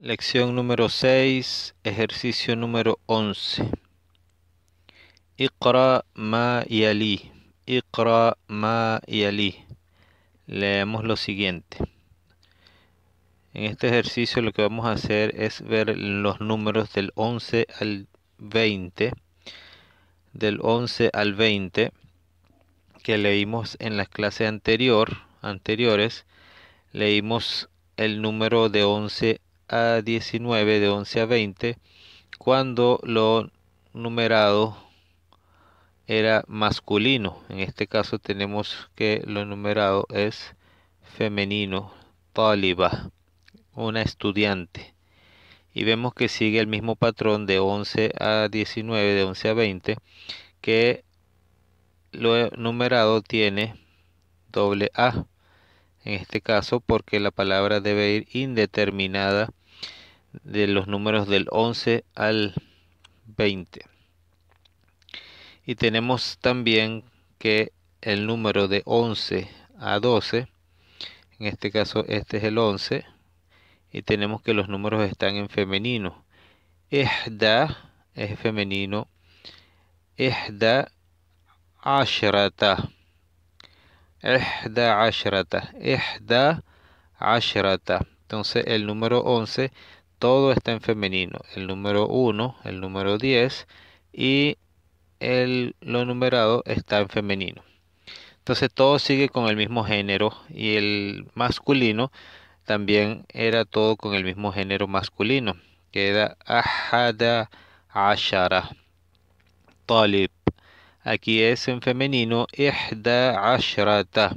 Lección número 6, ejercicio número 11. Iqra ma Ali. Iqra ma Ali. Leemos lo siguiente. En este ejercicio lo que vamos a hacer es ver los números del 11 al 20. Del 11 al 20 que leímos en las clases anterior, anteriores. Leímos el número de 11 al 20 a 19, de 11 a 20, cuando lo numerado era masculino. En este caso tenemos que lo numerado es femenino, taliba, una estudiante. Y vemos que sigue el mismo patrón de 11 a 19, de 11 a 20, que lo numerado tiene doble A. En este caso porque la palabra debe ir indeterminada de los números del 11 al 20. Y tenemos también que el número de 11 a 12, en este caso este es el 11, y tenemos que los números están en femenino. Ihda es femenino. Ihda ashrata. Ihda ashrata. Ihda ashrata. Entonces el número 11 todo está en femenino. El número 1, el número 10 y el, lo numerado está en femenino. Entonces todo sigue con el mismo género y el masculino también era todo con el mismo género masculino, Queda Ahada Ashara. Talib. Aquí es en femenino Ihda Ashrata.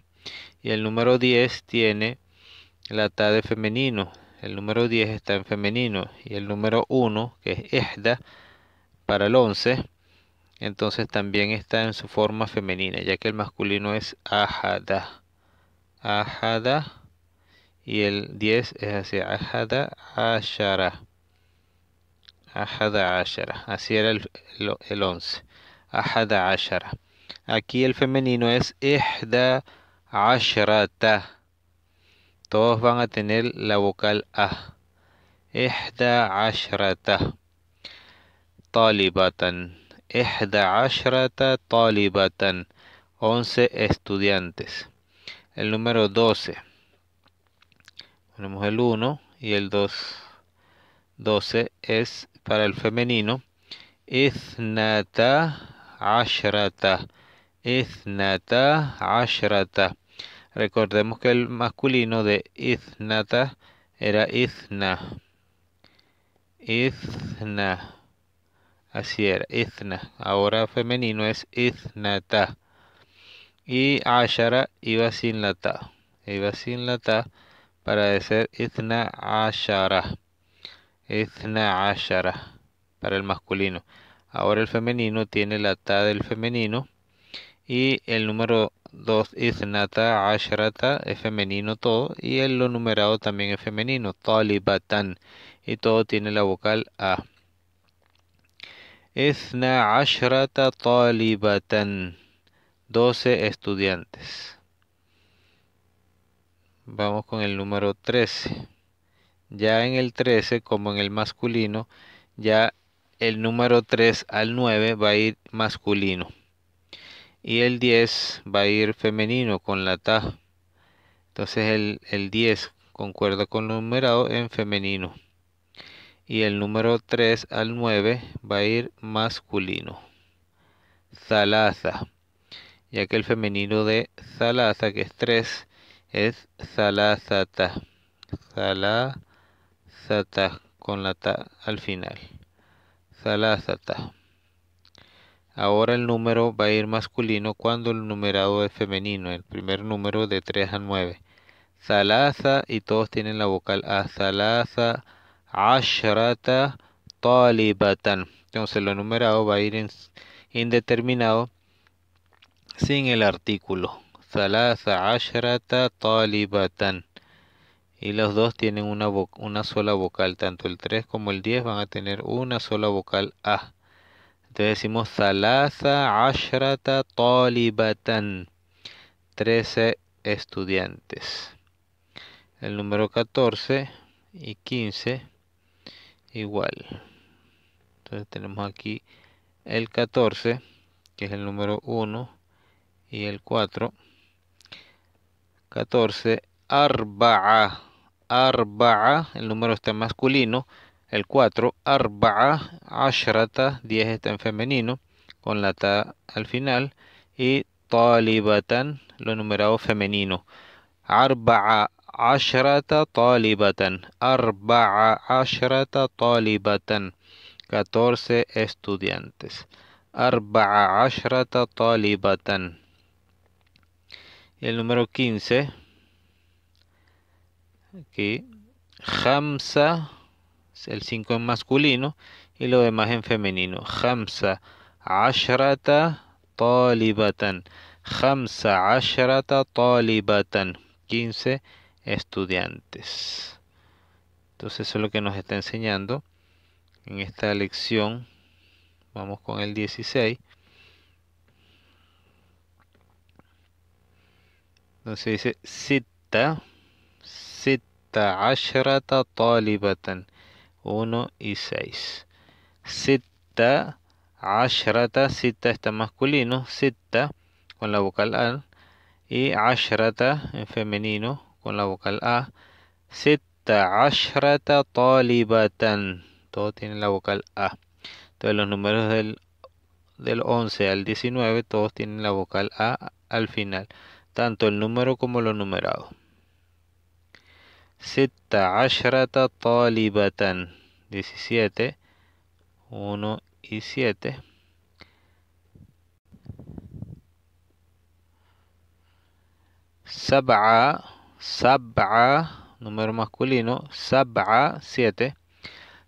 Y el número 10 tiene la ta femenino, el número 10 está en femenino y el número 1, que es Ehda, para el 11, entonces también está en su forma femenina, ya que el masculino es Ahada. Ahada y el 10 es así, Ahada Ashara. Ahada Ashara, así era el, 11. Ahada Ashara. Aquí el femenino es Ehda Asharata todos van a tener la vocal A. Ehda ashrata. Talibatan. Ehda ashrata talibatan. 11 estudiantes. El número 12. Ponemos el 1 y el 2. 12 es para el femenino. Ithnata ashrata. Ithnata ashrata. Recordemos que el masculino de iznata era izna. Izna. Así era, izna. Ahora femenino es iznata. Y ashara iba sin la ta. Iba sin la ta para decir izna ashara. Izna ashara para el masculino. Ahora el femenino tiene la ta del femenino y el número dos isnata ashrata es femenino todo y el lo numerado también es femenino talibatan y todo tiene la vocal a isna ashrata talibatan 12 estudiantes vamos con el número 13 ya en el 13 como en el masculino ya el número 3 al 9 va a ir masculino y el 10 va a ir femenino con la ta. Entonces el, 10 concuerda con numerado en femenino. Y el número 3 al 9 va a ir masculino. Zalaza. Ya que el femenino de zalaza, que es 3, es zalazata. Zalazata con la ta al final. Zalazata. Ahora el número va a ir masculino cuando el numerado es femenino, el primer número de 3 a 9. Salasa y todos tienen la vocal A. salaza Ashrata, Talibatan. Entonces lo numerado va a ir indeterminado sin el artículo. Salasa, Ashrata, Talibatan. Y los dos tienen una, una sola vocal, tanto el 3 como el 10 van a tener una sola vocal A. Entonces decimos Ashrata Talibatan. 13 estudiantes. El número 14 y 15 igual. Entonces tenemos aquí el 14, que es el número 1 y el 4. 14, arba'a. Arba'a, el número está masculino, el 4, arba'a, ashrata, 10 está en femenino, con la ta al final. Y talibatan, lo numerado femenino. Arba'a, ashrata, talibatan. Arba'a, ashrata, talibatan. 14 estudiantes. Arba'a, ashrata, talibatan. el número 15. Aquí. Khamsa el 5 en masculino y lo demás en femenino. Hamza ashrata talibatan. Hamza ashrata talibatan. 15 estudiantes. Entonces eso es lo que nos está enseñando en esta lección. Vamos con el 16. Entonces dice Sitta, Sitta Ashrata Talibatan. 1 y 6. Sita, ashrata, sita está masculino, z con la vocal A. y ashrata en femenino con la vocal a. Sita ashrata talibatan. todos tienen la vocal a. Entonces los números del, del 11 al 19 todos tienen la vocal a al final. Tanto el número como lo numerado. Sita ashrata talibatan. 17. 1 y 7. Sab'a. Sab'a. Número masculino. Sab'a. 7.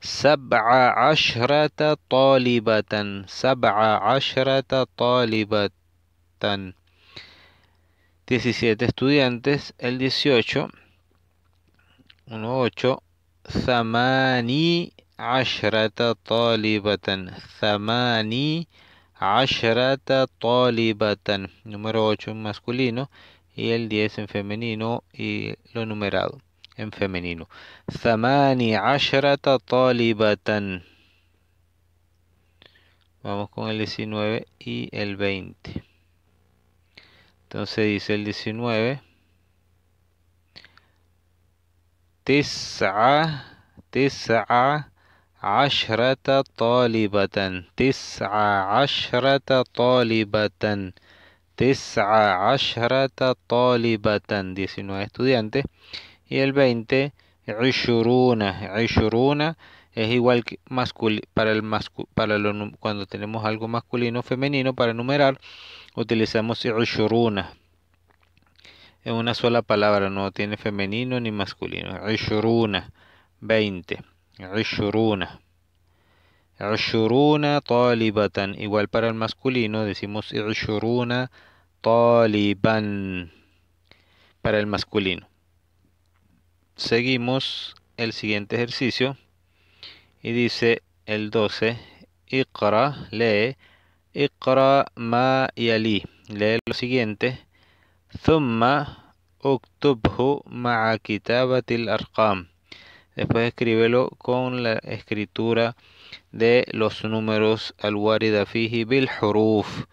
Sab'a ashrata talibatan. Sab'a ashrata talibatan. 17 estudiantes. El 18. 1, 8. Zamani ashrata talibatan. Zamani ashrata talibatan. Número 8 en masculino y el 10 en femenino y lo numerado en femenino. Zamani ashrata talibatan. Vamos con el 19 y el 20. Entonces dice el 19. تسعة تسعة ASHRATA, طالبة تسعة ASHRATA, طالبة تسعة ASHRATA, طالبة 19 estudiantes y el 20 عشرون عشرون es igual que masculino, para el para lo, cuando tenemos algo masculino o femenino para numerar utilizamos عشرون en una sola palabra, no tiene femenino ni masculino. Rishuruna. 20. Rishuruna. Ishuruna talibatan. Igual para el masculino decimos Ishuruna taliban. Para el masculino. Seguimos el siguiente ejercicio. Y dice el 12. Iqra, lee. Iqra ma yali. Lee lo siguiente. ثم اكتبه ma'a kitabatil Después escríbelo con la escritura de los números al warida fihi bil huruf,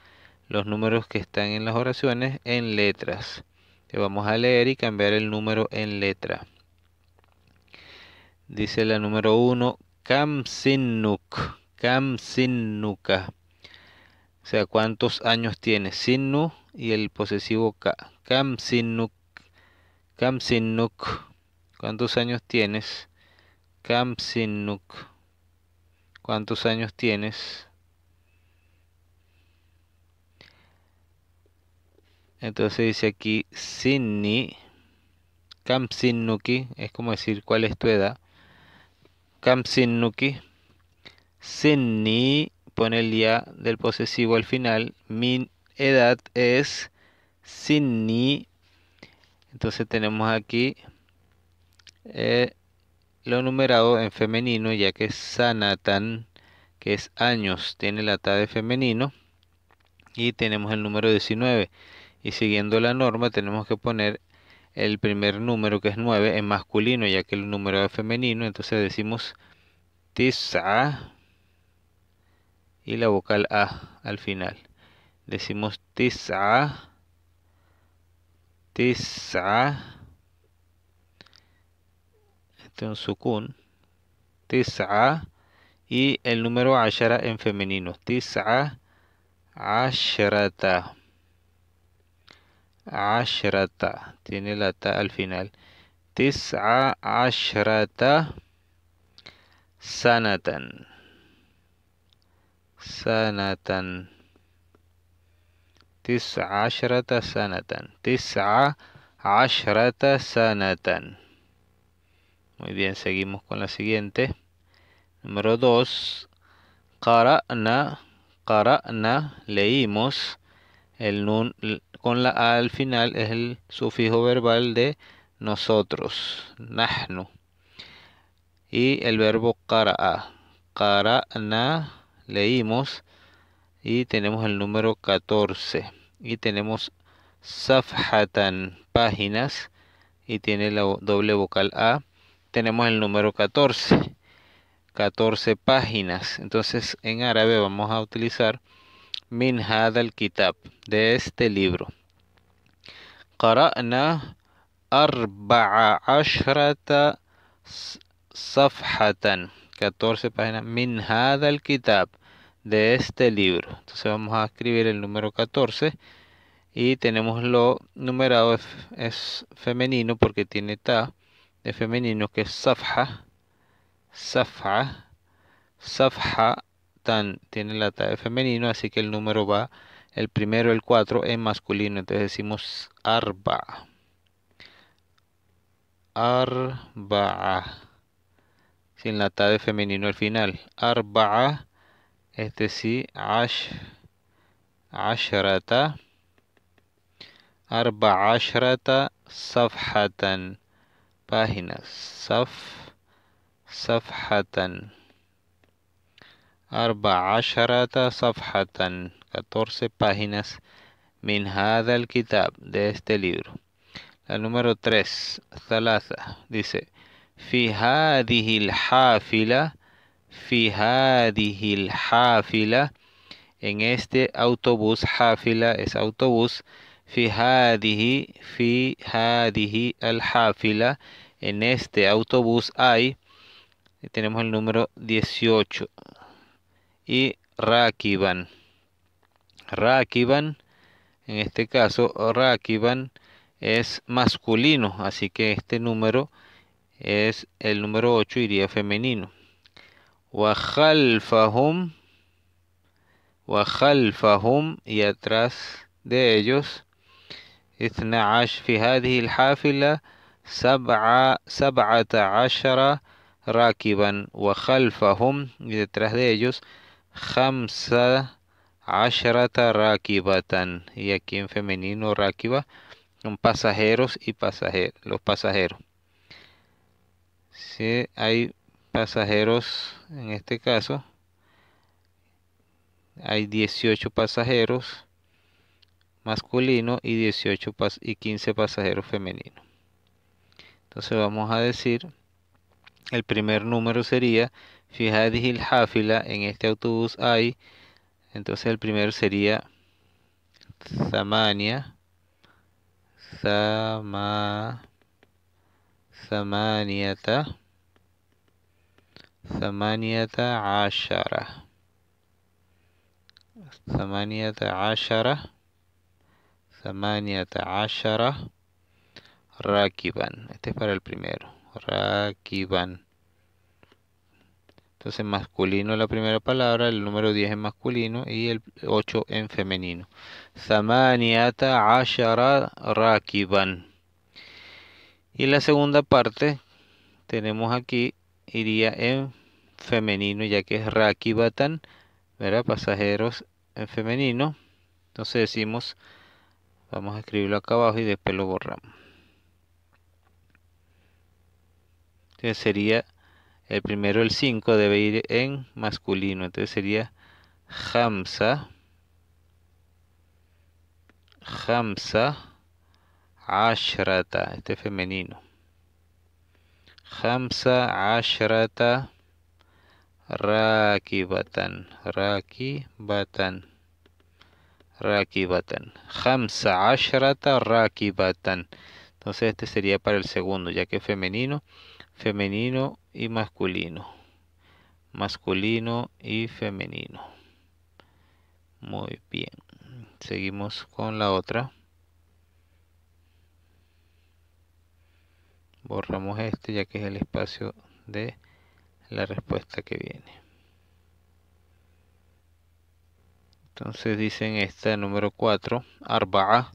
los números que están en las oraciones en letras. Le vamos a leer y cambiar el número en letra. Dice la número 1, kam sinnuk, kam sinnuka. O sea, ¿cuántos años tiene? Sinu y el posesivo Kamsinuk. Kamsinuk. ¿Cuántos años tienes? Kamsinuk. ¿Cuántos años tienes? Entonces dice aquí Sinni. KAMSINUKI, es como decir cuál es tu edad. KAMSINUKI, Sinni pone el ya del posesivo al final. Min edad es ni Entonces tenemos aquí eh, lo numerado en femenino, ya que es Sanatan, que es años, tiene la tade de femenino. Y tenemos el número 19. Y siguiendo la norma tenemos que poner el primer número que es 9 en masculino, ya que el número es femenino. Entonces decimos Tisa y la vocal A al final decimos tisa, tisa, este es un sukun, tisa, y el número ashara en femenino, tisa, ashrata, ashrata, tiene la ta al final, tisa ashrata sanatan, sanatan. Tis عشرة سنة Tis Muy bien, seguimos con la siguiente. Número 2. Qara'na, na. leímos. El nun con la a al final es el sufijo verbal de nosotros, nahnu. Y el verbo qara'a. na. leímos y tenemos el número 14 y tenemos safhatan páginas y tiene la doble vocal a tenemos el número 14 14 páginas entonces en árabe vamos a utilizar min al kitab de este libro qara'na arba'a ashrata safhatan 14 páginas min al kitab de este libro. Entonces vamos a escribir el número 14 y tenemos lo numerado es, femenino porque tiene ta de femenino que es safha, safha, Safja. tan tiene la ta de femenino, así que el número va el primero, el 4 en masculino, entonces decimos arba. Arba. Sin la ta de femenino al final. Arba اهتسي عش عشرة أربع عشرة صفحة باهنة صف صفحة أربع عشرة صفحة 14 páginas من هذا الكتاب de este libro la número 3 ثلاثة dice في هذه الحافلة fi hafila en este autobús hafila es autobús fi al hafila en este autobús hay tenemos el número 18 y rakiban rakiban en este caso rakiban es masculino así que este número es el número 8 iría femenino Wajalfahum. fahum Y atrás de ellos. Itna fi Hafila. al-hafila. Sab'ata ashara rakiban. Y detrás de ellos. Hamsa asharata rakibatan. Y aquí en femenino rakiba. Son pasajeros y pasajeros. Los pasajeros. si hay pasajeros en este caso hay 18 pasajeros masculino y 18 y 15 pasajeros femeninos entonces vamos a decir el primer número sería Fijadil Hafila en este autobús hay entonces el primero sería Samania Sama Samaniata Samaniata ashara. Samaniata ashara. Samaniata ashara. Rakiban. este es para el primero Rakiban. entonces masculino la primera palabra el número 10 en masculino y el 8 en femenino Samaniata ashara Rakiban. y la segunda parte tenemos aquí iría en femenino, ya que es rakibatan, ¿verdad? Pasajeros en femenino. Entonces decimos, vamos a escribirlo acá abajo y después lo borramos. Entonces sería el primero, el 5, debe ir en masculino. Entonces sería hamsa hamsa Ashrata, este femenino. Hamza Ashrata Rakibatan, rakibatan, Hamsa Ashrata Raki batán Entonces este sería para el segundo, ya que es femenino, femenino y masculino. Masculino y femenino. Muy bien. Seguimos con la otra. Borramos este ya que es el espacio de la respuesta que viene. Entonces dicen esta, número 4, Arba'a.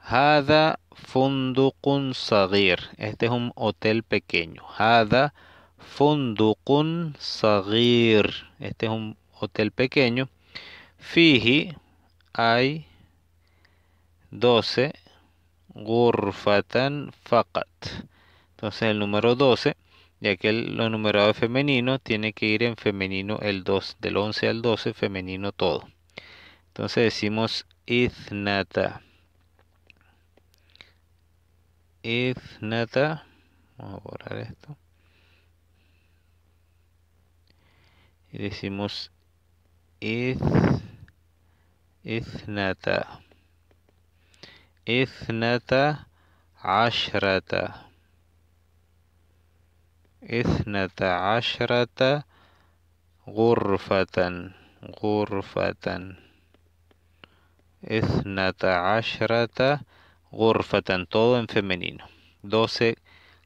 Hada fundukun sagir. Este es un hotel pequeño. Hada fundukun sagir. Este es un hotel pequeño. Fiji hay 12 gurfatan fakat. Entonces el número 12 ya que lo numerado es femenino, tiene que ir en femenino el 2, del 11 al 12, femenino todo. Entonces decimos iznata. Iznata, vamos a borrar esto. Y decimos iz, iznata. Iznata ashrata. Ethnata ashrata gurfatan gurfatan Ethnata ashrata gurfatan todo en femenino doce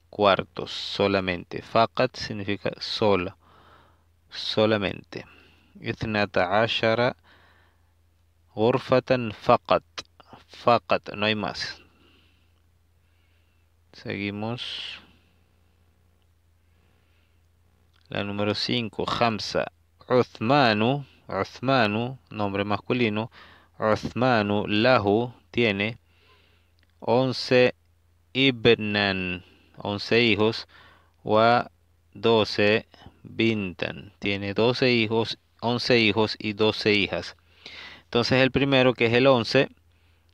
cuartos solamente Fakat significa solo solamente Ethnata ashara gurfatan fakat fakat no hay más Seguimos la número 5, Hamza. Uthmanu, Uthmanu, nombre masculino. Uthmanu Lahu tiene 11 Ibnan, 11 hijos. Wa 12 Bintan, tiene 12 hijos, 11 hijos y 12 hijas. Entonces el primero que es el 11,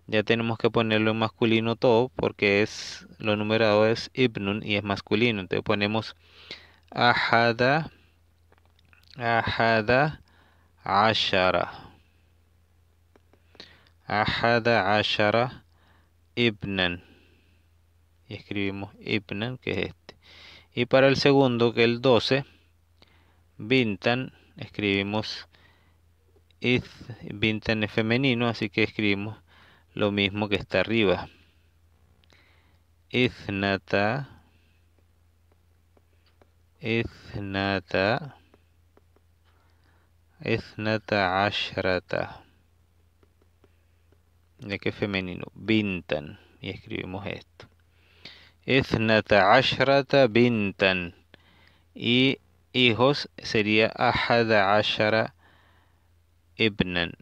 ya tenemos que ponerlo en masculino todo porque es lo numerado es Ibnun y es masculino. Entonces ponemos AHADA AHADA ASHARA AHADA ASHARA y escribimos ibnan que es este y para el segundo que el 12 bintan escribimos ith bintan es femenino así que escribimos lo mismo que está arriba ithnata Ethnata, ethnata ashrata. ya que femenino bintan y escribimos esto Ethnata ashrata bintan y hijos sería ahada ashara ibnan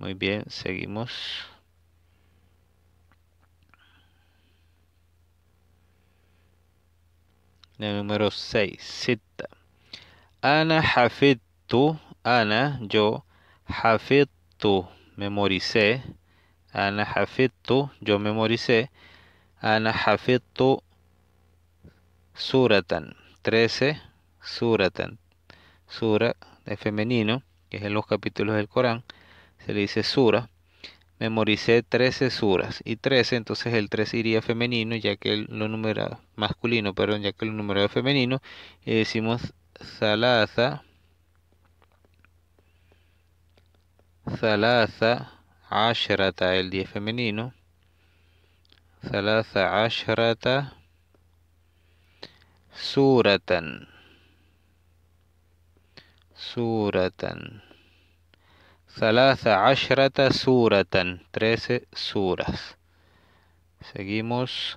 muy bien seguimos El número 6. Sita. Ana hafidtu. Ana, yo. Hafidtu. Memoricé. Ana hafidtu. Yo memoricé. Ana hafidtu. Suratan. 13. Suratan. Sura de femenino, que es en los capítulos del Corán. Se le dice sura memoricé 13 suras y 13, entonces el 3 iría femenino, ya que lo numerado masculino, perdón, ya que el numerado femenino, y decimos Salaza, Salaza, Ashrata, el 10 femenino, Salaza, Ashrata, Suratan, Suratan. Salaza Ashrata Suratan, 13 suras. Seguimos.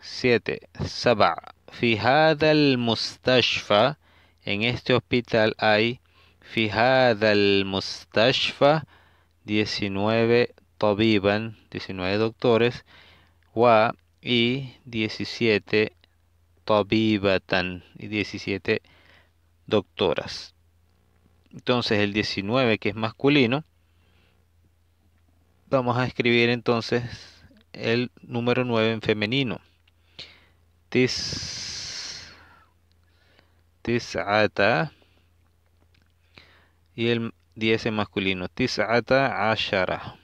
7. Saba. Fijada al mustashfa. En este hospital hay Fijada al mustashfa. 19 Tobiban. 19 doctores. Wa y 17 tabibatan y 17 doctoras. Entonces el 19 que es masculino. Vamos a escribir entonces el número 9 en femenino. Tis, tisata. Y el 10 en masculino. Tisata ashara.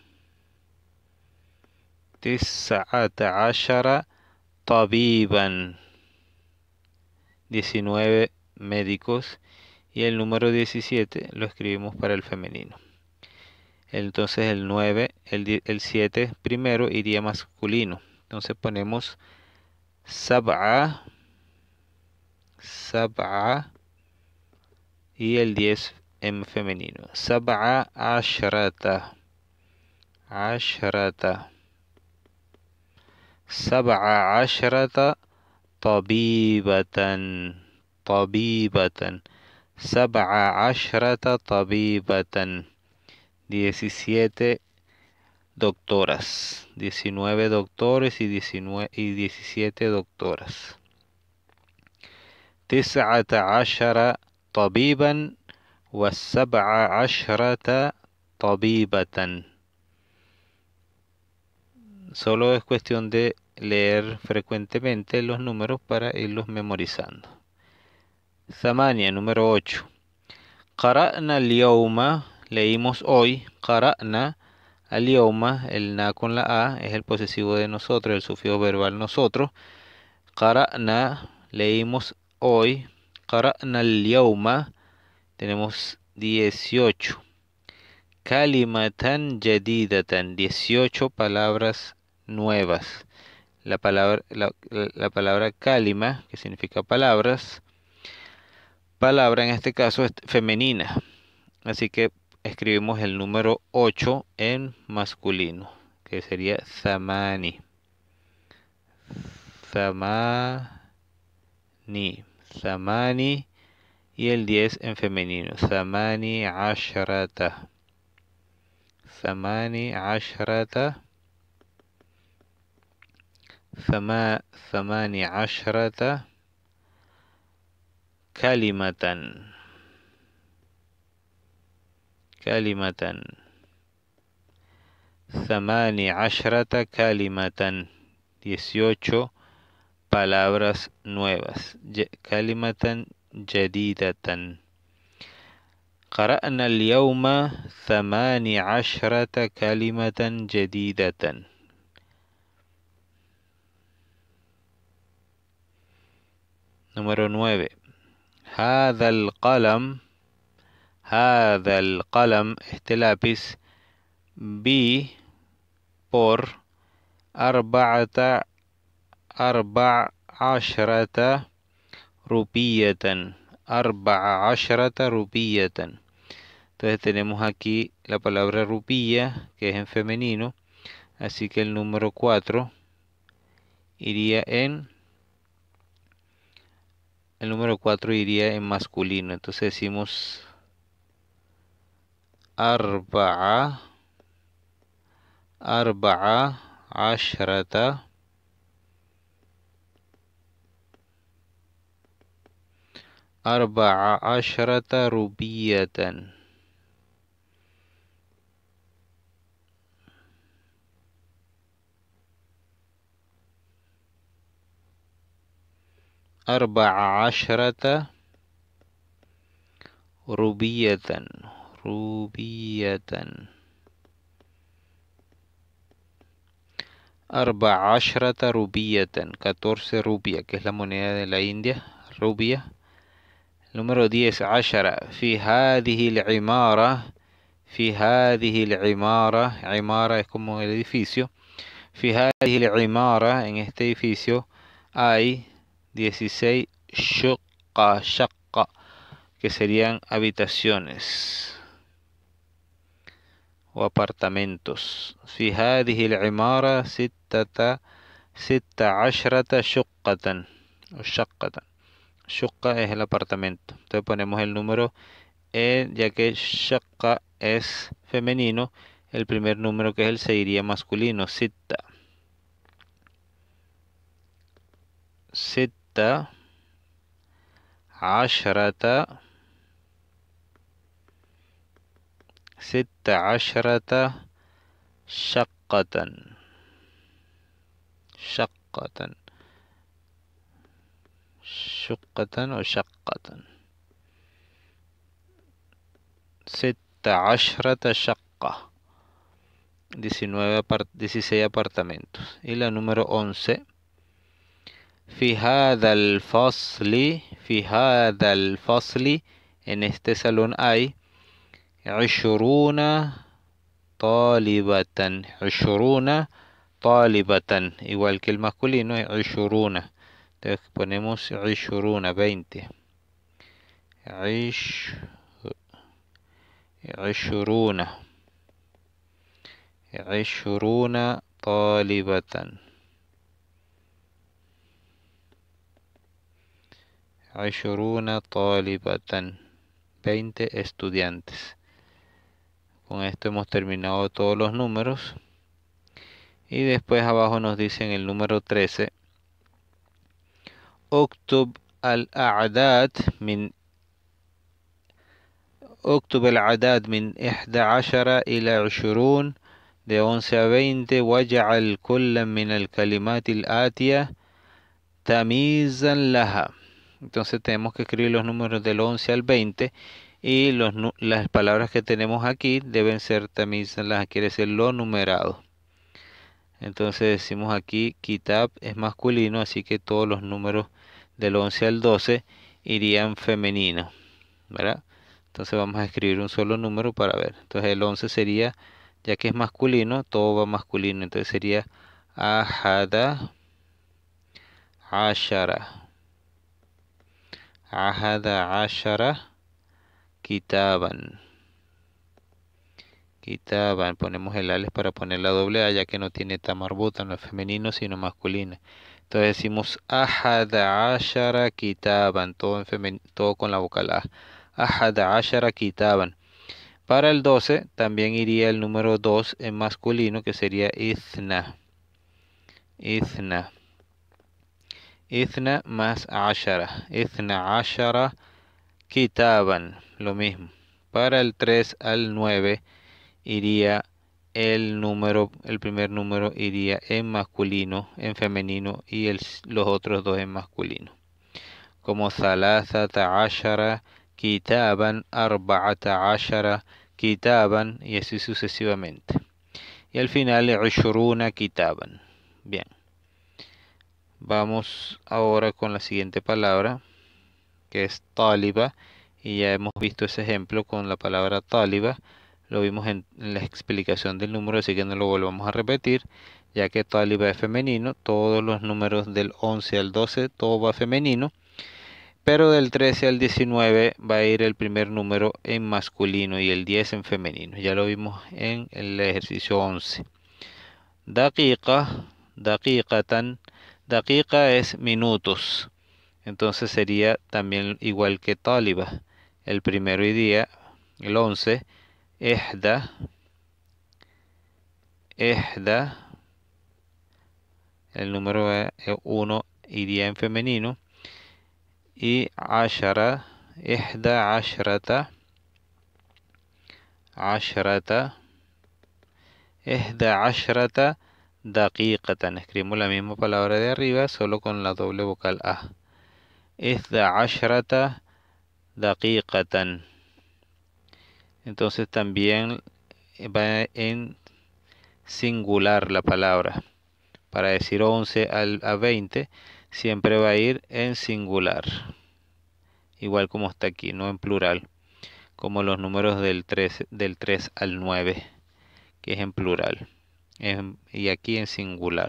Tisata ashara tabiban. 19 médicos y el número 17 lo escribimos para el femenino. Entonces el 9, el, 7 primero iría masculino. Entonces ponemos sab'a, sab'a y el 10 en femenino. Sab'a ashrata, ashrata. Sab'a ashrata tabibatan, tabibatan. Sab'a ashrata 17 doctoras. 19 doctores y, 19, y 17 doctoras. Tis'ata ashara طبيبا والسبع عشرة tabibatan. Solo es cuestión de leer frecuentemente los números para irlos memorizando. Samania número 8 قرأنا leímos hoy قرأنا اليوم el na con la a es el posesivo de nosotros el sufijo verbal nosotros قرأنا leímos hoy قرأنا اليوم tenemos 18 kalimatan jadidatan 18 palabras nuevas la palabra, la palabra kalima, que significa palabras, palabra, en este caso es femenina. Así que escribimos el número 8 en masculino, que sería Samani. Samani. Samani. Y el 10 en femenino. Samani Ashrata. Samani Ashrata. Samani Ashrata. كلمة كلمة ثماني عشرة كلمة dieciocho palabras nuevas كلمة جديدة قرأنا اليوم ثماني عشرة كلمة جديدة Número 9. هذا القلم هذا القلم este lápiz vi por Arba أربع 14 ربية Entonces tenemos aquí la palabra rupilla, que es en femenino, así que el número 4 iría en el número 4 iría en masculino. Entonces decimos arba, arba, ashrata arba, ashrata rubi'atan أربع عشرة روبية روبية أربع عشرة روبية كاتورس روبية que es la moneda de la India روبية número ديس عشرة في هذه العمارة في هذه العمارة عمارة es como el edificio في هذه العمارة en este edificio hay 16 shukka, shakka, que serían habitaciones o apartamentos. Si هذه imara sittata, sitta ashrata shukatan o Shukka es el apartamento. Entonces ponemos el número E, ya que shukka es femenino, el primer número que es el se masculino, sitta. Sitta. Ashrata, setta ashrata, shakatan, shakatan, shakatan o shakatan, setta ashrata, shakatan diecinueve apartamentos y la número once. في هذا الفصل في هذا الفصل إن este أي عشرون طالبة عشرون طالبة igual que el masculino es عشرون entonces ponemos عشرون 20 عش عشرون عشرون طالبة Ashuruna Talibatan, 20 estudiantes. Con esto hemos terminado todos los números. Y después abajo nos dicen el número 13. Octub al-A'dad min al aadad. من 11 de 11 a 20 واجعل كل من الكلمات الآتية Tamizan لها entonces tenemos que escribir los números del 11 al 20 y las palabras que tenemos aquí deben ser también las quiere ser lo numerado. Entonces decimos aquí kitab es masculino, así que todos los números del 11 al 12 irían femeninos, ¿verdad? Entonces vamos a escribir un solo número para ver. Entonces el 11 sería, ya que es masculino, todo va masculino. Entonces sería ahada ashara. AHADA ASHARA quitaban Kitaban, ponemos el ales para poner la doble A, ya que no tiene tamarbota, no es femenino, sino masculina. Entonces decimos Ahada Ashara Kitaban, todo, todo con la vocal A. Ahada Ashara Kitaban. Para el 12 también iría el número 2 en masculino, que sería Izna. Izna. Ithna más ashara. Ithna ashara kitaban. Lo mismo. Para el 3 al 9 iría el número, el primer número iría en masculino, en femenino y los otros dos en masculino. Como Salazata Ashara, Kitaban, Arba'ata Ashara, Kitaban y así sucesivamente. Y al final, Ushuruna Kitaban. Bien. Vamos ahora con la siguiente palabra, que es taliba, y ya hemos visto ese ejemplo con la palabra taliba, lo vimos en, la explicación del número, así que no lo volvamos a repetir, ya que taliba es femenino, todos los números del 11 al 12, todo va femenino, pero del 13 al 19 va a ir el primer número en masculino y el 10 en femenino, ya lo vimos en el ejercicio 11. Daqiqa, daqiqatan, Daqiqa es minutos. Entonces sería también igual que taliba. El primero y día, el 11, ehda, ehda, el número 1 eh, iría en femenino, y ashara, ehda ashrata, ashrata, ehda ashrata, Daqiqatan. Escribimos la misma palabra de arriba, solo con la doble vocal A. Es da'ashrata daqiqatan. Entonces también va en singular la palabra. Para decir 11 a 20, siempre va a ir en singular. Igual como está aquí, no en plural. Como los números del 3, del 3 al 9, que es en plural. Em, y aquí en singular,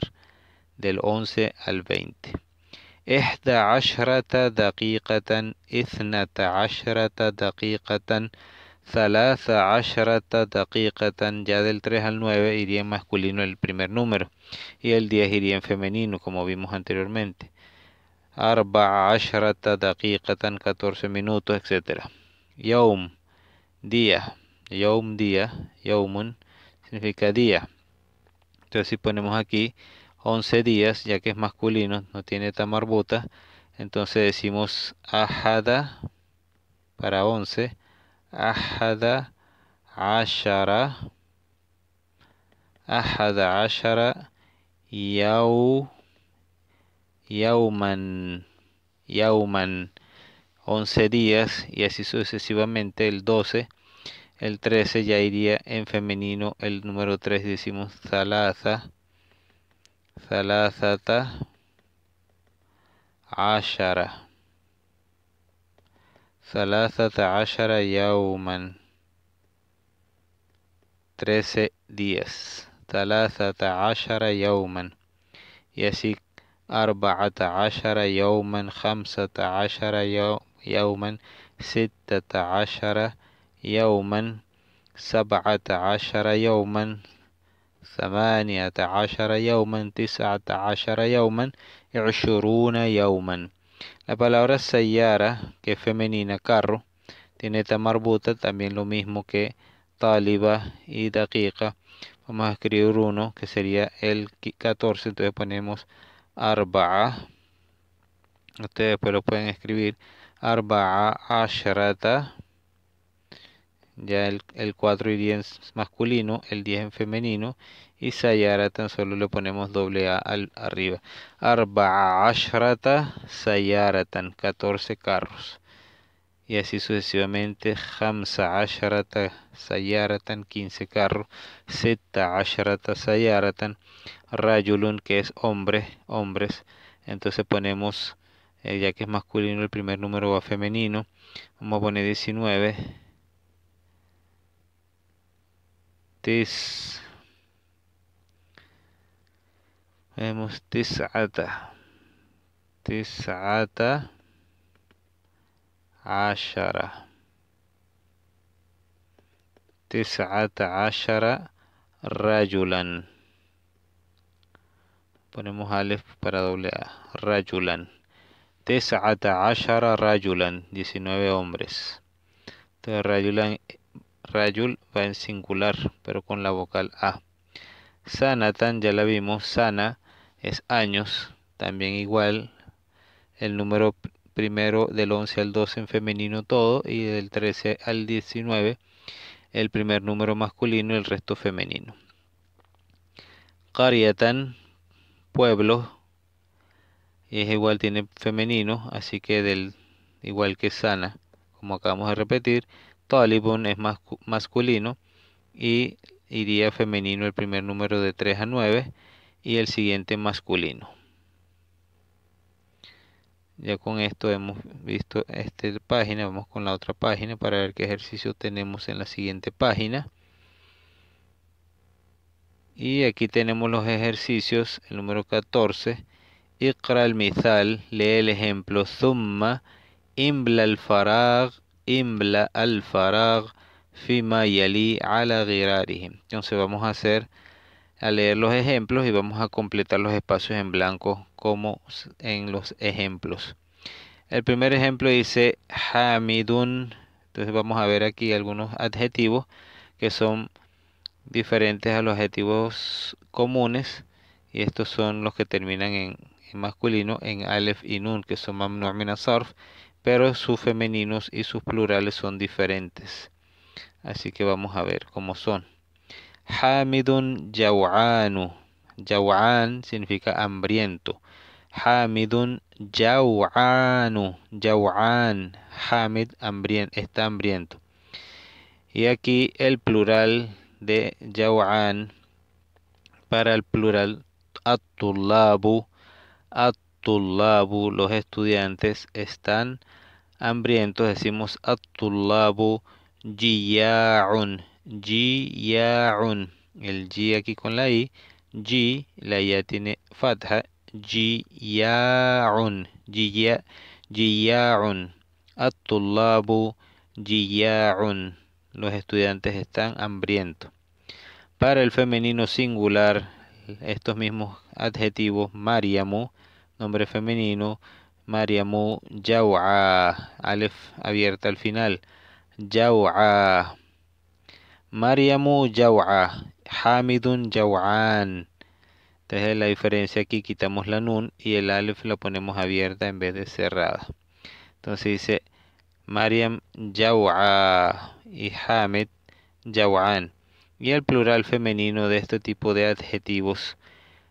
del 11 al 20. إحدى عشرة دقيقة دقيقة Salasa ya del 3 al 9 iría en masculino el primer número y el 10 iría en femenino, como vimos anteriormente. Arba ashrata Taqiqatan, 14 minutos, etc. Yaum, día. Yaum, día. Yaumun significa día. Entonces si ponemos aquí 11 días, ya que es masculino, no tiene tamarbota, entonces decimos ahada para 11, ahada ashara, ajada, ashara, yau, yauman, yauman, 11 días y así sucesivamente el 12 El 13 ya iría en femenino. El número 3 decimos Salaza. Salazata. Ashara. Salazata Ashara Yauman. 13 días. Ashara ثلاثة عشر يوما يسيك أربعة عشر يوما خمسة عشر يوما Ashara Yauman يوما سبعة عشر يوما ثمانية عشر يوما تسعة عشر يوما عشرون يوما La palabra sayara, que es femenina, carro, tiene tamarbuta, también lo mismo que taliba y daqiqa. Vamos a escribir uno, que sería el 14, entonces ponemos arba'a. Ustedes después lo pueden escribir arba'a asharata ya el, 4 iría en masculino, el 10 en femenino y Sayaratan solo le ponemos doble A arriba. Arba Ashrata Sayaratan, 14 carros. Y así sucesivamente, Hamza Ashrata Sayaratan, 15 carros. Zeta Ashrata Sayaratan, Rayulun, que es hombre, hombres. Entonces ponemos, eh, ya que es masculino, el primer número va femenino. Vamos a poner 19. تس vemos تسعة تسعة Ashara, تسعة Ashara رجلا ponemos alef para doble a rajulan Tisata ashara rajulan 19 hombres entonces rajulan Rayul va en singular, pero con la vocal A. Sanatan, ya la vimos, sana es años, también igual. El número primero del 11 al 12 en femenino todo y del 13 al 19 el primer número masculino y el resto femenino. Cariatan, pueblo, es igual, tiene femenino, así que del igual que sana, como acabamos de repetir, Talibón es masculino y iría femenino el primer número de 3 a 9 y el siguiente masculino. Ya con esto hemos visto esta página, vamos con la otra página para ver qué ejercicio tenemos en la siguiente página. Y aquí tenemos los ejercicios, el número 14. Iqra al mizal, lee el ejemplo. Zumma, imbla al farag Imbla al-Farag Fima Yali ala Girarihim. Entonces vamos a hacer a leer los ejemplos y vamos a completar los espacios en blanco como en los ejemplos. El primer ejemplo dice Hamidun. Entonces vamos a ver aquí algunos adjetivos que son diferentes a los adjetivos comunes y estos son los que terminan en, masculino en alef y nun que son mamnu min pero sus femeninos y sus plurales son diferentes. Así que vamos a ver cómo son. Hamidun Yawanu. Yawan significa hambriento. Hamidun Yawanu. Yawan. Hamid hambriento, está hambriento. Y aquí el plural de Yawan para el plural Atulabu. Atulabu. los estudiantes están hambrientos decimos at tullabu jiya'un, El ji aquí con la i, ji, la ya tiene fatha, jiya'un, jiya, jiya'un. Atulabu Los estudiantes están hambrientos. Para el femenino singular, estos mismos adjetivos, Mariamu, nombre femenino, Mariamu yau'a Alef abierta al final, yau'a Mariamu yau'a Hamidun Yauan. Entonces la diferencia aquí quitamos la nun y el alef la ponemos abierta en vez de cerrada. Entonces dice Mariam yau'a y Hamid yau'an Y el plural femenino de este tipo de adjetivos,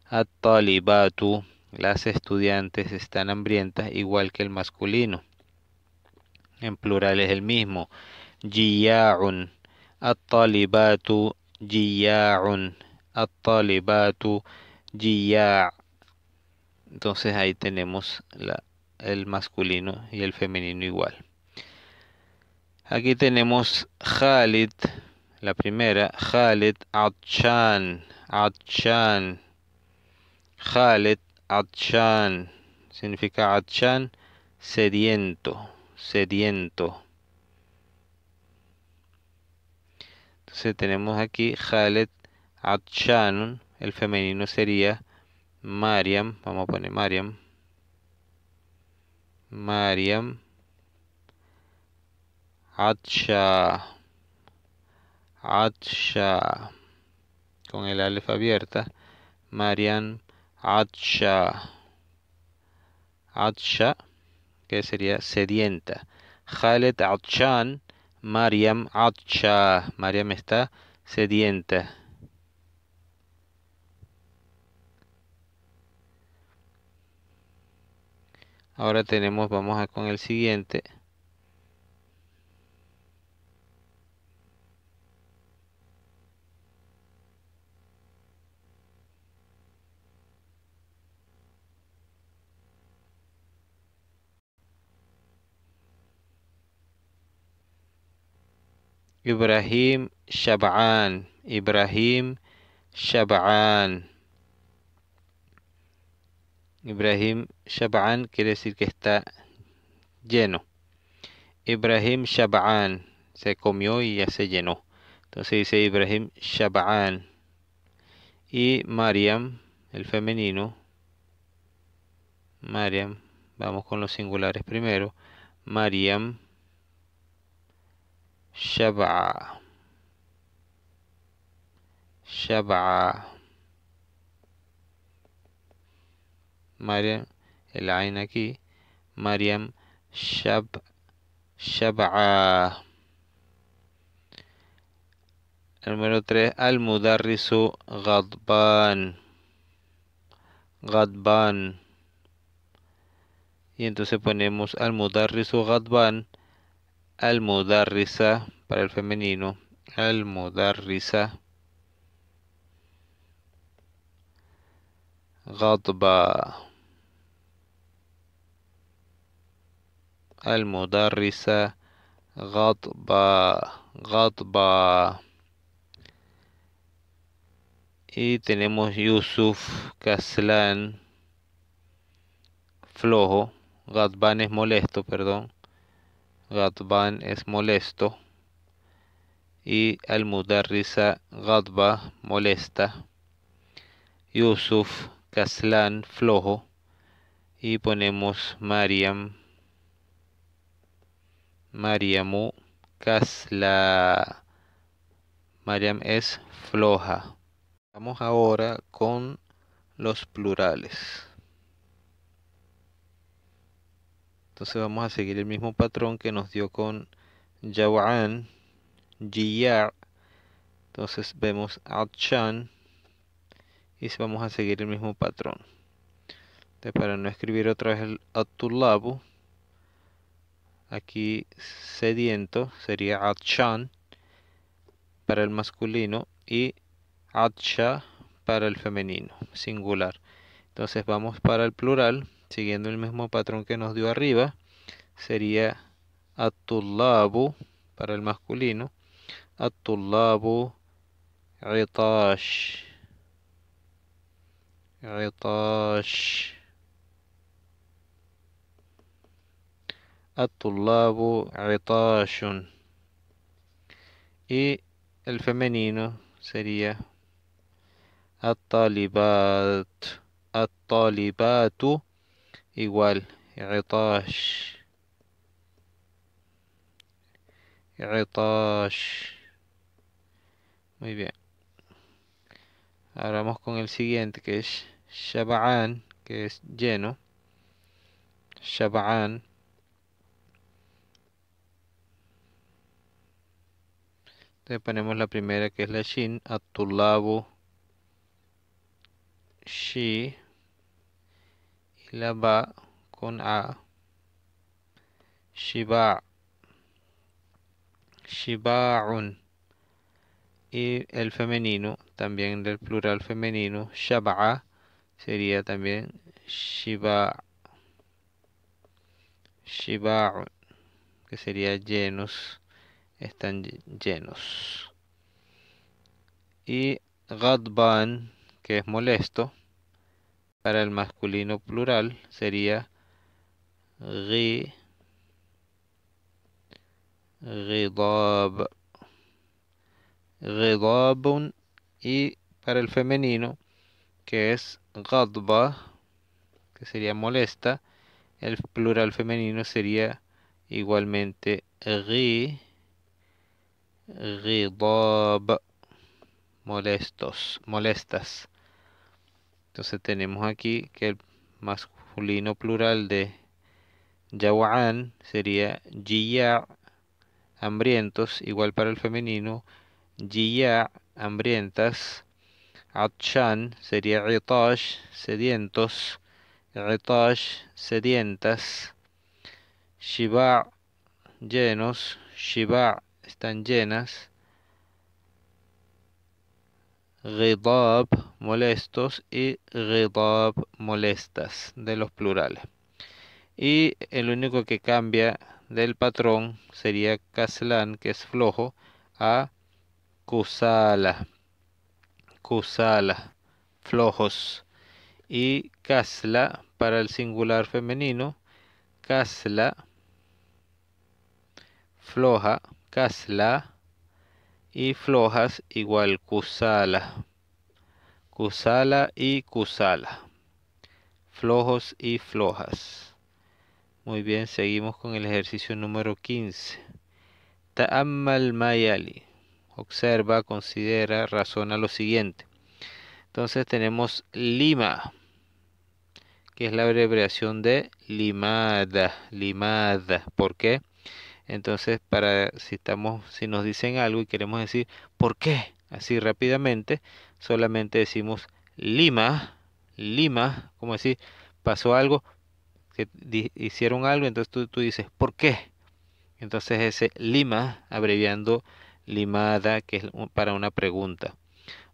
at las estudiantes están hambrientas igual que el masculino. En plural es el mismo. Jiyaun. At-talibatu jiyaun. At-talibatu Entonces ahí tenemos el masculino y el femenino igual. Aquí tenemos Khalid, la primera, Khalid Atchan, Atchan, Khalid Achan significa Achan sediento, sediento. Entonces tenemos aquí jalet Achan, el femenino sería Mariam, vamos a poner Mariam. Mariam Acha Acha con el alfa abierta Mariam Acha hacha que sería sedienta. Khaled Atshan, Mariam Atsha. Mariam está sedienta. Ahora tenemos, vamos con el siguiente. Ibrahim Shabaan, Ibrahim Shabaan, Ibrahim Shabaan quiere decir que está lleno. Ibrahim Shabaan, se comió y ya se llenó. Entonces dice Ibrahim Shabaan, Y Mariam, el femenino. Mariam, vamos con los singulares primero. Mariam Shaba shaba el العين aquí mariam shaba Shaba Número 3. Al-Mudarrisu Gadban. Gadban. Y entonces ponemos Al-Mudarrisu Gadban Almodarriza para el femenino, almudarrisa, Gatba, Almodarriza. Ghadba. Ghadba. y tenemos Yusuf Kaslan flojo Gatban es molesto perdón Gadban es molesto. Y al-Mudarrisa Gadba molesta. Yusuf Kaslan flojo. Y ponemos Mariam. Mariamu Kasla. Mariam es floja. Vamos ahora con los plurales. Entonces vamos a seguir el mismo patrón que nos dio con Yawan, Yiyar. Entonces vemos Achan y vamos a seguir el mismo patrón. Entonces para no escribir otra vez el Atulabu, aquí sediento sería Achan para el masculino y Acha para el femenino, singular. Entonces vamos para el plural siguiendo el mismo patrón que nos dio arriba, sería atulabu para el masculino, atulabu ritash, atulabu ritashun. Y el femenino sería atalibat, atalibatu igual irritash irritash muy bien ahora vamos con el siguiente que es Shaba'an que es lleno Shaba'an Entonces ponemos la primera que es la Shin, Atulabu, Shi, va con A. Shiba. Shiba'un. Y el femenino, también del plural femenino, Shaba'a, sería también Shiba. Shiba'un, que sería llenos, están llenos. Y Gadban, que es molesto para el masculino plural sería ri, ridab, y para el femenino que es ghadba, que sería molesta, el plural femenino sería igualmente ri, molestos, molestas. Entonces tenemos aquí que el masculino plural de Yawa'an sería Jiya, hambrientos, igual para el femenino. Jiya, hambrientas. Atshan sería retosh sedientos. retosh sedientas. Shiba, llenos. Shiba, están llenas ghidab molestos y redob molestas de los plurales. Y el único que cambia del patrón sería kaslan, que es flojo, a kusala, kusala, flojos. Y kasla para el singular femenino, kasla, floja, kasla, y flojas igual Kusala. Kusala y Kusala. Flojos y flojas. Muy bien, seguimos con el ejercicio número 15. Ta'ammal mayali. Observa, considera, razona lo siguiente. Entonces tenemos lima, que es la abreviación de limada, limada. ¿Por qué? Entonces, para si estamos si nos dicen algo y queremos decir ¿por qué? Así rápidamente, solamente decimos Lima, Lima, como decir, pasó algo, que hicieron algo, entonces tú, tú dices ¿por qué? Entonces ese Lima, abreviando limada, que es para una pregunta,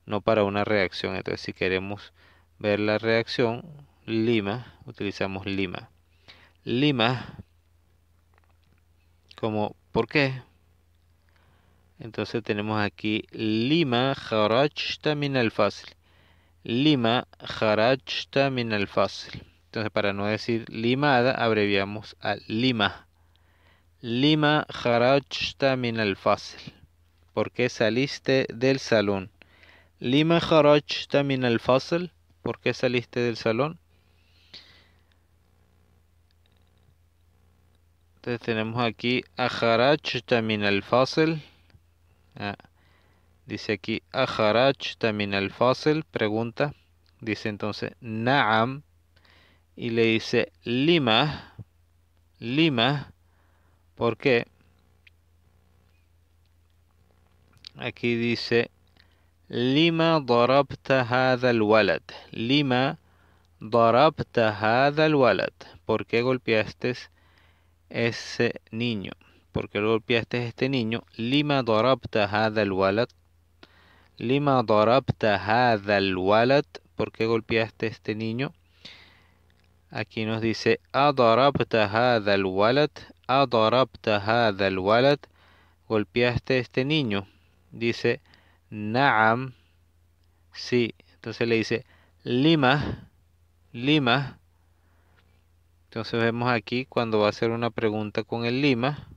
no para una reacción. Entonces si queremos ver la reacción, Lima, utilizamos Lima. Lima, como ¿por qué? Entonces tenemos aquí Lima jaroch también al Fasil. Lima jaroch también al Fasil. Entonces para no decir limada abreviamos a Lima. Lima jaroch también al Fasil. ¿Por qué saliste del salón? Lima jaroch también al fácil. ¿Por qué saliste del salón? Entonces tenemos aquí ajarach también el ah, dice aquí ajarach también el Pregunta. Dice entonces naam. Y le dice lima. Lima. ¿Por qué? Aquí dice lima darabta hada walad. Lima darabta hada al walad. ¿Por qué golpeaste? ese niño? porque golpeaste este niño? Lima darabta hada al walat? Lima darabta hada al walat? golpeaste este niño? Aquí nos dice adorabta hada al walat? Adarabta hada al walat? Golpeaste este niño. Dice naam. Sí. Entonces le dice lima. Lima. Entonces vemos aquí cuando va a hacer una pregunta con el Lima.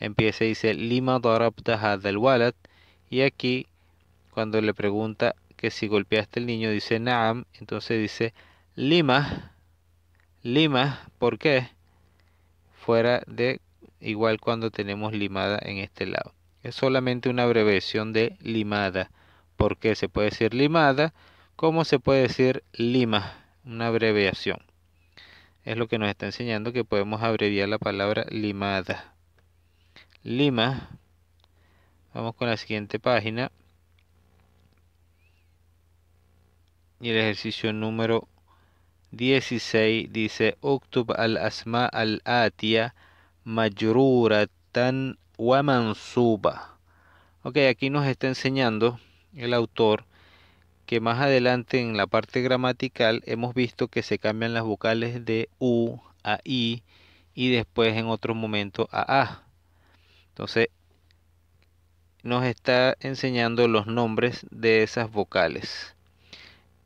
Empieza y dice Lima darabta del wallet Y aquí cuando le pregunta que si golpeaste al niño dice naam. Entonces dice Lima. Lima, ¿por qué? Fuera de igual cuando tenemos limada en este lado. Es solamente una abreviación de limada. ¿Por qué se puede decir limada? ¿Cómo se puede decir lima? Una abreviación es lo que nos está enseñando que podemos abreviar la palabra limada. Lima. Vamos con la siguiente página. Y el ejercicio número 16 dice Uktub al-asma al-atia tan wa mansuba. Ok, aquí nos está enseñando el autor que más adelante en la parte gramatical hemos visto que se cambian las vocales de U a I y después en otro momento a A. Entonces nos está enseñando los nombres de esas vocales.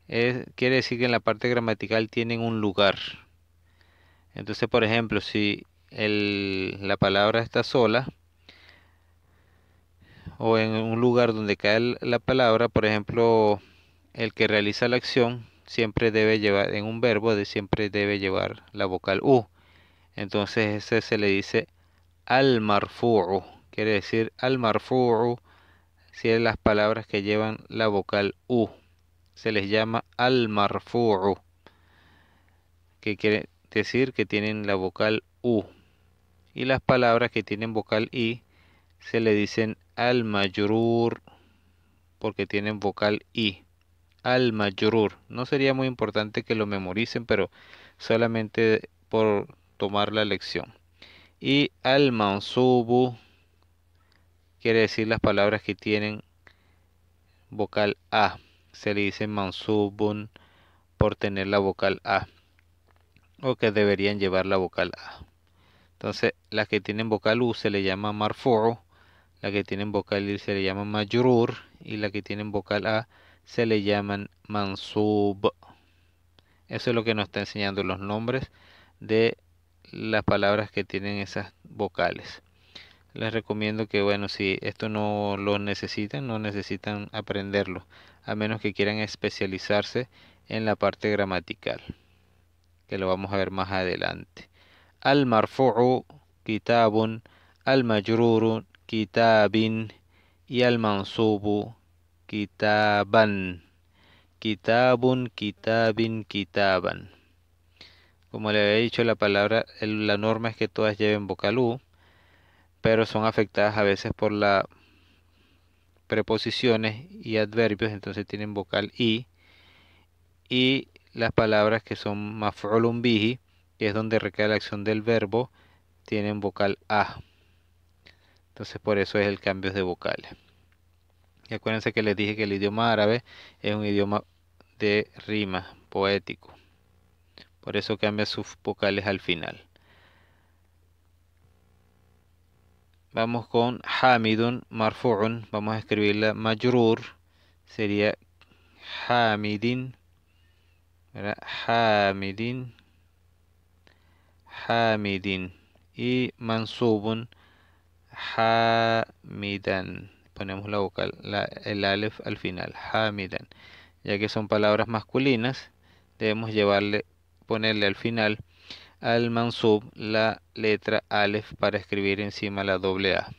quiere decir que en la parte gramatical tienen un lugar. Entonces, por ejemplo, si la palabra está sola, o en un lugar donde cae la palabra, por ejemplo, el que realiza la acción siempre debe llevar, en un verbo de siempre debe llevar la vocal U. Entonces ese se le dice al marfu'u, quiere decir al marfu'u, si es las palabras que llevan la vocal U. Se les llama al marfu'u, que quiere decir que tienen la vocal U. Y las palabras que tienen vocal I se le dicen al mayor porque tienen vocal I al mayorur. No sería muy importante que lo memoricen, pero solamente por tomar la lección. Y al mansubu quiere decir las palabras que tienen vocal A. Se le dice mansubun por tener la vocal A o que deberían llevar la vocal A. Entonces, las que tienen vocal U se le llama marfu, la que tienen vocal I se le llama mayorur y la que tienen vocal A se le llaman mansub. Eso es lo que nos está enseñando los nombres de las palabras que tienen esas vocales. Les recomiendo que, bueno, si esto no lo necesitan, no necesitan aprenderlo, a menos que quieran especializarse en la parte gramatical, que lo vamos a ver más adelante. Al marfu'u kitabun, al majrurun kitabin y al mansubu kitaban. Kitabun, kitabin, kitaban. Como le había dicho, la palabra, la norma es que todas lleven vocal U, pero son afectadas a veces por las preposiciones y adverbios, entonces tienen vocal I. Y las palabras que son maf'ulun que es donde recae la acción del verbo, tienen vocal A. Entonces por eso es el cambio de vocales. Y acuérdense que les dije que el idioma árabe es un idioma de rima, poético. Por eso cambia sus vocales al final. Vamos con Hamidun Marfu'un. Vamos a escribirla Majrur. Sería Hamidin. Hamidin. Hamidin. Y Mansubun. Hamidan ponemos la vocal, el alef al final, hamidan. Ya que son palabras masculinas, debemos llevarle, ponerle al final al mansub la letra alef para escribir encima la doble A.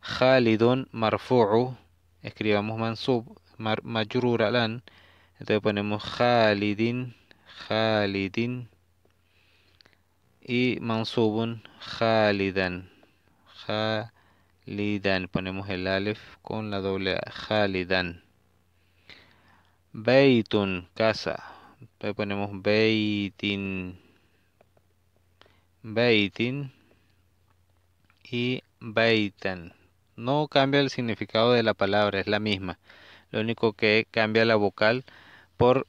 Khalidun marfu'u, escribamos mansub, mar, entonces ponemos Khalidin, Khalidin y mansubun Khalidan. Lidan. Ponemos el alef con la doble Jalidan. Beitun, casa. Le ponemos Beitin. Beitin. Y Beitan. No cambia el significado de la palabra, es la misma. Lo único que cambia la vocal por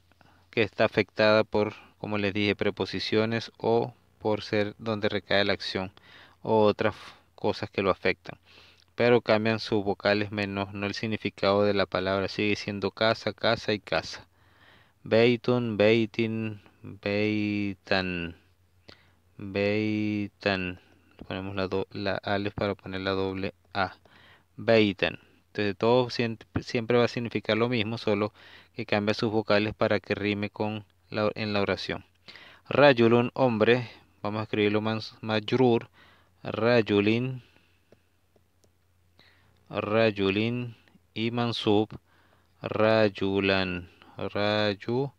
que está afectada por, como les dije, preposiciones o por ser donde recae la acción o otras cosas que lo afectan pero cambian sus vocales menos, no el significado de la palabra. Sigue siendo casa, casa y casa. Beitun, Beitin, Beitan, Beitan. Ponemos la, do, para poner la doble A. Beitan. Entonces todo siempre va a significar lo mismo, solo que cambia sus vocales para que rime con en la oración. Rayulun, hombre. Vamos a escribirlo más, más Rayulin, rayulin y mansub, rayulan, rayu,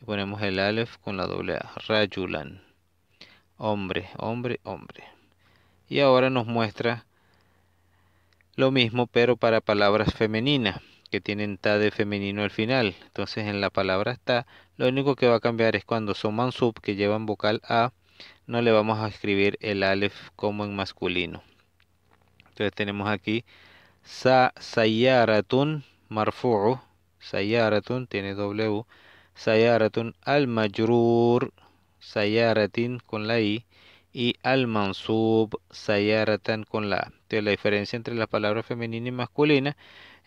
y ponemos el alef con la doble A, rayulan, hombre, hombre, hombre. Y ahora nos muestra lo mismo, pero para palabras femeninas, que tienen ta de femenino al final. Entonces en la palabra ta, lo único que va a cambiar es cuando son mansub, que llevan vocal A, no le vamos a escribir el alef como en masculino. Entonces tenemos aquí Sa sayaratun marfu'u. Sayaratun tiene W. Sayaratun al majrur. Sayaratin con la I. Y al mansub. Sayaratan con la A. Entonces la diferencia entre las palabras femeninas y masculinas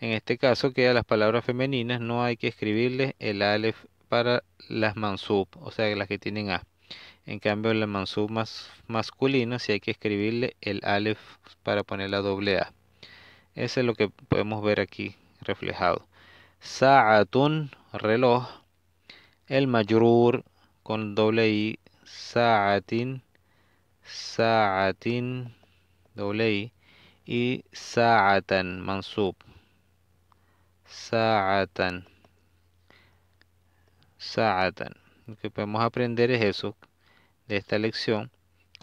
En este caso que a las palabras femeninas no hay que escribirle el alef para las mansub. O sea las que tienen A. En cambio, en la mansub más masculina, si sí hay que escribirle el alef para poner la doble A. Ese es lo que podemos ver aquí reflejado. Sa'atun, reloj. El mayor con doble i. Sa'atin, sa'atin, doble i. Y sa'atan, mansub. Sa'atan. Sa'atan. Lo que podemos aprender es eso de esta lección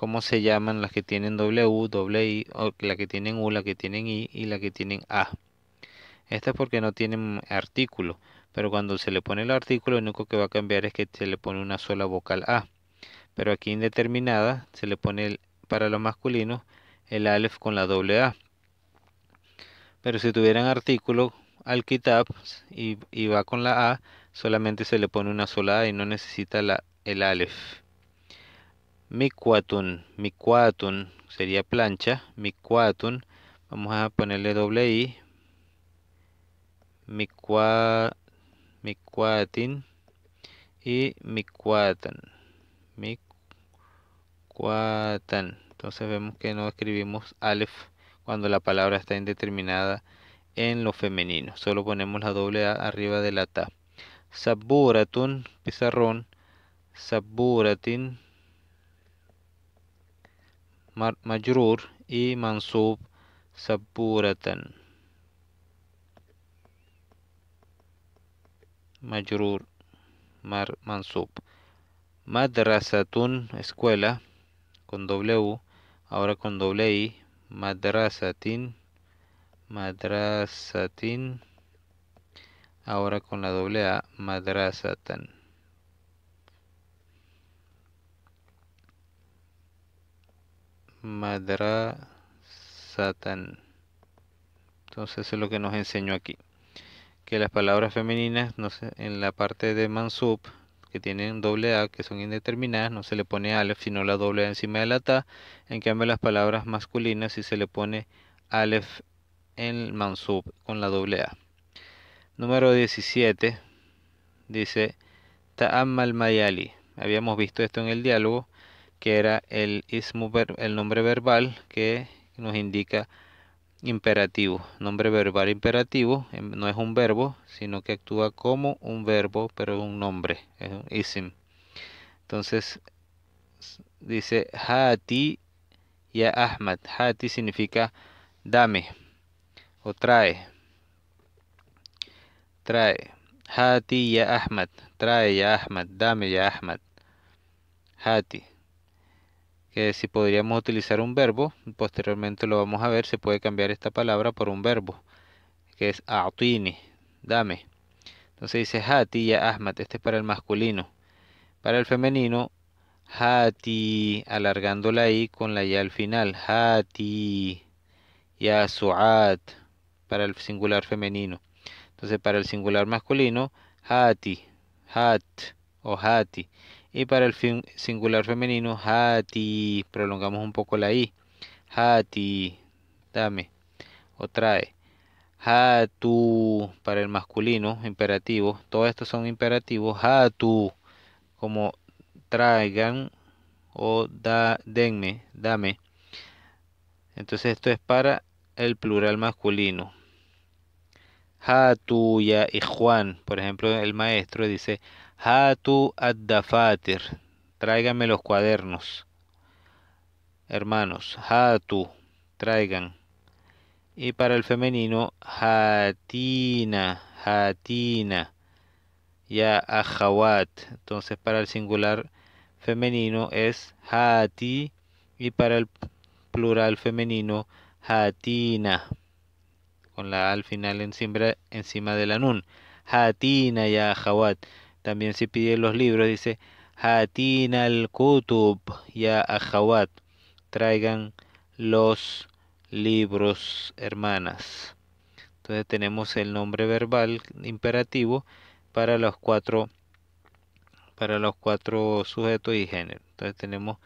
¿Cómo se llaman las que tienen W, doble I, la que tienen U, la que tienen I y la que tienen A? Esta es porque no tienen artículo, pero cuando se le pone el artículo, lo único que va a cambiar es que se le pone una sola vocal A. Pero aquí indeterminada se le pone para los masculinos el alef con la doble A. Pero si tuvieran artículo al kitab y, va con la A, solamente se le pone una sola A y no necesita el alef mi micuatun sería plancha, micuatun, vamos a ponerle doble i, mi micuatin y micuatan, mikuatan, Entonces vemos que no escribimos alef cuando la palabra está indeterminada en lo femenino, solo ponemos la doble a arriba de la ta. Saburatun, pizarrón, saburatin, Majur y mansub saburatan Majurur, mar mansub madrasatun escuela con w ahora con doble i madrasatin madrasatin ahora con la doble a madrasatan Satan. Entonces es lo que nos enseñó aquí. Que las palabras femeninas en la parte de mansub, que tienen doble A, que son indeterminadas, no se le pone alef, sino la doble A encima de la ta. En cambio las palabras masculinas y se le pone alef en mansub con la doble A. Número 17 dice al Mayali. Habíamos visto esto en el diálogo que era el ismo, el nombre verbal que nos indica imperativo. Nombre verbal imperativo em, no es un verbo, sino que actúa como un verbo, pero es un nombre, es un ism. Entonces dice Hati ya Ahmad. Hati significa dame o trae. Trae. Hati ya Ahmad. Trae ya Ahmad. Dame ya Ahmad. Hati que si podríamos utilizar un verbo, posteriormente lo vamos a ver, se puede cambiar esta palabra por un verbo, que es a'tini, dame. Entonces dice hati ya ahmad, este es para el masculino. Para el femenino, hati, alargando la i con la ya al final, hati ya su'at, para el singular femenino. Entonces para el singular masculino, hati, hat o hati. Y para el singular femenino, hati, prolongamos un poco la i. Hati, dame o trae. Hatu para el masculino, imperativo. Todos estos son imperativos. Hatu, como traigan o da, denme, dame. Entonces esto es para el plural masculino. Hatu ya y Juan, por ejemplo, el maestro dice Hatu ad-dafatir. los cuadernos. Hermanos, hatu. Traigan. Y para el femenino, hatina. Hatina. Ya ajawat. Entonces para el singular femenino es hati. Y para el plural femenino, hatina. Con la al final encima, de la nun. Hatina ya ajawat. También si pide los libros, dice, hatin al-Kutub ya ajawat. Traigan los libros, hermanas. Entonces tenemos el nombre verbal imperativo para los cuatro para los cuatro sujetos y género. Entonces tenemos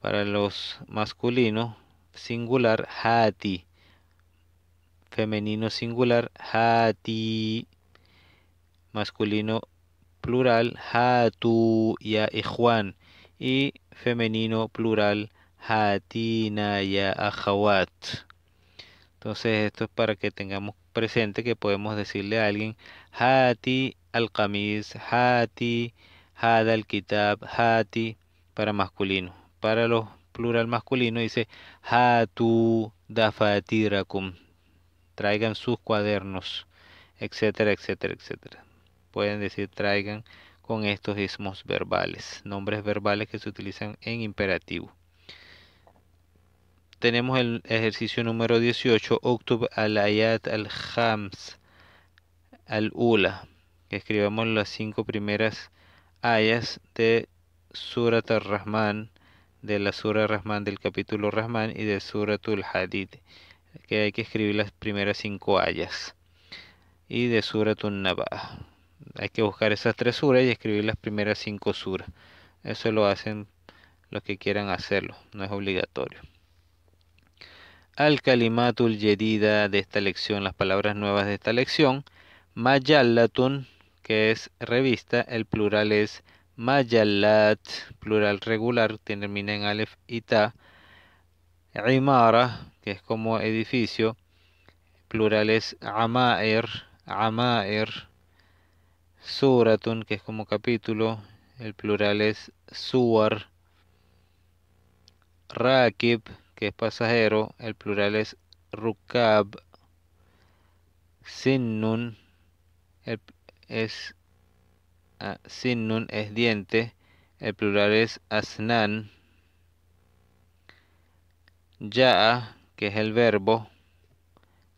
para los masculinos singular hati, femenino singular hati, masculino plural hatu ya ikhwan y femenino plural hatina ya AHAWAT. Entonces esto es para que tengamos presente que podemos decirle a alguien hati al kamis, hati had al kitab, hati para masculino. Para los plural masculino dice hatu dafatirakum. Traigan sus cuadernos, etcétera, etcétera, etcétera pueden decir traigan con estos ismos verbales, nombres verbales que se utilizan en imperativo. Tenemos el ejercicio número 18, Uktub al-Ayat al-Hams al-Ula. Escribamos las cinco primeras ayas de Surat al-Rahman, de la Sura Rahman del capítulo Rahman y de Suratul Hadid, que hay que escribir las primeras cinco ayas, y de al Naba hay que buscar esas tres suras y escribir las primeras cinco suras. Eso lo hacen los que quieran hacerlo, no es obligatorio. Al Kalimatul Yedida de esta lección, las palabras nuevas de esta lección, Mayallatun, que es revista, el plural es Mayallat, plural regular, termina en Aleph y Ta. Imara, que es como edificio, plural es Amaer, Amaer, suratun, que es como capítulo, el plural es suar, rakib, que es pasajero, el plural es rukab, sinnun, es ah, es diente, el plural es asnan, ya que es el verbo,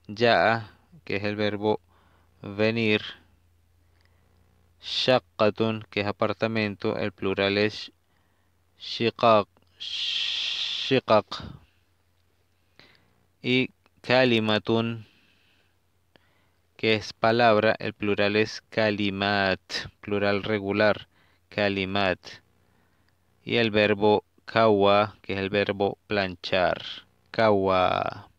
ya'a, que es el verbo venir, Shakatun, que es apartamento, el plural es shiqaq, Y kalimatun, que es palabra, el plural es kalimat, plural regular, kalimat. Y el verbo kawa, que es el verbo planchar, kawa.